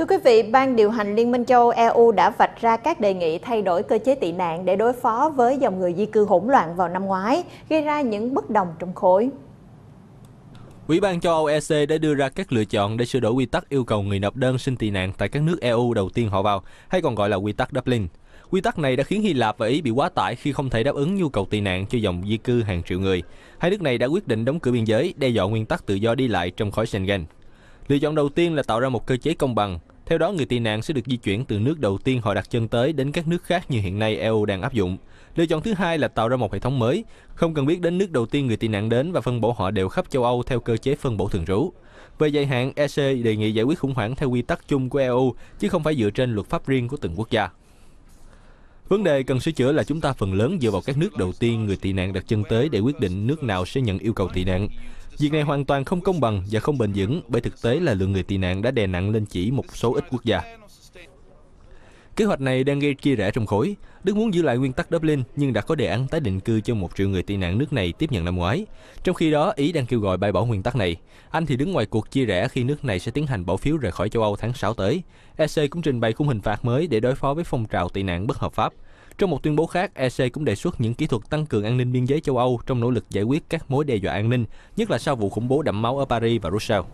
Thưa quý vị, Ban điều hành Liên minh châu EU e đã vạch ra các đề nghị thay đổi cơ chế tị nạn để đối phó với dòng người di cư hỗn loạn vào năm ngoái, gây ra những bất đồng trong khối. Ủy ban châu Âu EC đã đưa ra các lựa chọn để sửa đổi quy tắc yêu cầu người nộp đơn xin tị nạn tại các nước EU đầu tiên họ vào, hay còn gọi là quy tắc Dublin. Quy tắc này đã khiến Hy Lạp và Ý bị quá tải khi không thể đáp ứng nhu cầu tị nạn cho dòng di cư hàng triệu người. Hai nước này đã quyết định đóng cửa biên giới, đe dọa nguyên tắc tự do đi lại trong khối Schengen. Lựa chọn đầu tiên là tạo ra một cơ chế công bằng, theo đó, người tị nạn sẽ được di chuyển từ nước đầu tiên họ đặt chân tới đến các nước khác như hiện nay EU đang áp dụng. Lựa chọn thứ hai là tạo ra một hệ thống mới, không cần biết đến nước đầu tiên người tị nạn đến và phân bổ họ đều khắp châu Âu theo cơ chế phân bổ thường trú. Về dài hạn, EC đề nghị giải quyết khủng hoảng theo quy tắc chung của EU, chứ không phải dựa trên luật pháp riêng của từng quốc gia. Vấn đề cần sửa chữa là chúng ta phần lớn dựa vào các nước đầu tiên người tị nạn đặt chân tới để quyết định nước nào sẽ nhận yêu cầu tị nạn. Việc này hoàn toàn không công bằng và không bền vững bởi thực tế là lượng người tị nạn đã đè nặng lên chỉ một số ít quốc gia. Kế hoạch này đang gây chia rẽ trong khối. Đức muốn giữ lại nguyên tắc Dublin nhưng đã có đề án tái định cư cho một triệu người tị nạn nước này tiếp nhận năm ngoái. Trong khi đó, Ý đang kêu gọi bãi bỏ nguyên tắc này. Anh thì đứng ngoài cuộc chia rẽ khi nước này sẽ tiến hành bỏ phiếu rời khỏi châu Âu tháng 6 tới. EC cũng trình bày khung hình phạt mới để đối phó với phong trào tị nạn bất hợp pháp. Trong một tuyên bố khác, EC cũng đề xuất những kỹ thuật tăng cường an ninh biên giới châu Âu trong nỗ lực giải quyết các mối đe dọa an ninh, nhất là sau vụ khủng bố đẫm máu ở Paris và Brussels.